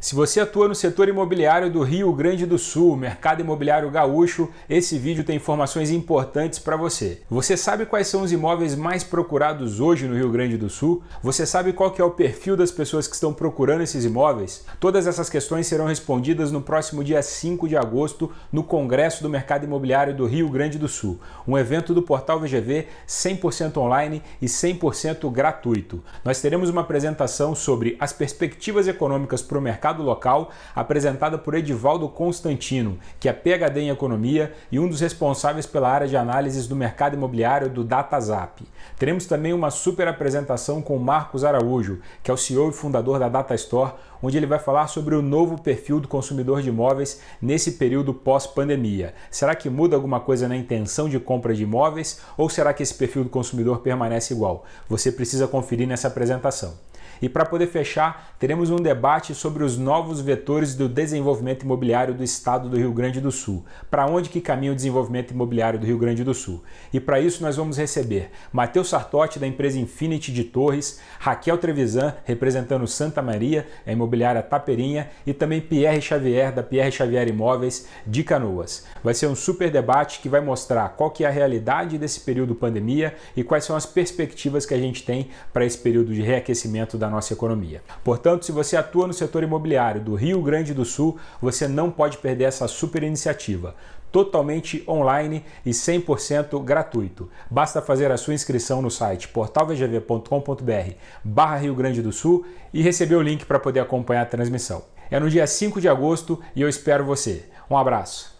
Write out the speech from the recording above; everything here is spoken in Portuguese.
Se você atua no setor imobiliário do Rio Grande do Sul, mercado imobiliário gaúcho, esse vídeo tem informações importantes para você. Você sabe quais são os imóveis mais procurados hoje no Rio Grande do Sul? Você sabe qual que é o perfil das pessoas que estão procurando esses imóveis? Todas essas questões serão respondidas no próximo dia 5 de agosto no Congresso do Mercado Imobiliário do Rio Grande do Sul, um evento do portal VGV 100% online e 100% gratuito. Nós teremos uma apresentação sobre as perspectivas econômicas para o mercado mercado local, apresentada por Edivaldo Constantino, que é PhD em economia e um dos responsáveis pela área de análises do mercado imobiliário do DataZap. Teremos também uma super apresentação com Marcos Araújo, que é o CEO e fundador da DataStore, onde ele vai falar sobre o novo perfil do consumidor de imóveis nesse período pós-pandemia. Será que muda alguma coisa na intenção de compra de imóveis ou será que esse perfil do consumidor permanece igual? Você precisa conferir nessa apresentação. E para poder fechar, teremos um debate sobre os novos vetores do desenvolvimento imobiliário do estado do Rio Grande do Sul. Para onde que caminha o desenvolvimento imobiliário do Rio Grande do Sul? E para isso nós vamos receber Matheus Sartotti da empresa Infinity de Torres, Raquel Trevisan representando Santa Maria, a imobiliária Taperinha, e também Pierre Xavier da Pierre Xavier Imóveis de Canoas. Vai ser um super debate que vai mostrar qual que é a realidade desse período pandemia e quais são as perspectivas que a gente tem para esse período de reaquecimento da nossa economia. Portanto, se você atua no setor imobiliário do Rio Grande do Sul, você não pode perder essa super iniciativa totalmente online e 100% gratuito. Basta fazer a sua inscrição no site portalvgv.com.br barra Rio Grande do Sul e receber o link para poder acompanhar a transmissão. É no dia 5 de agosto e eu espero você. Um abraço!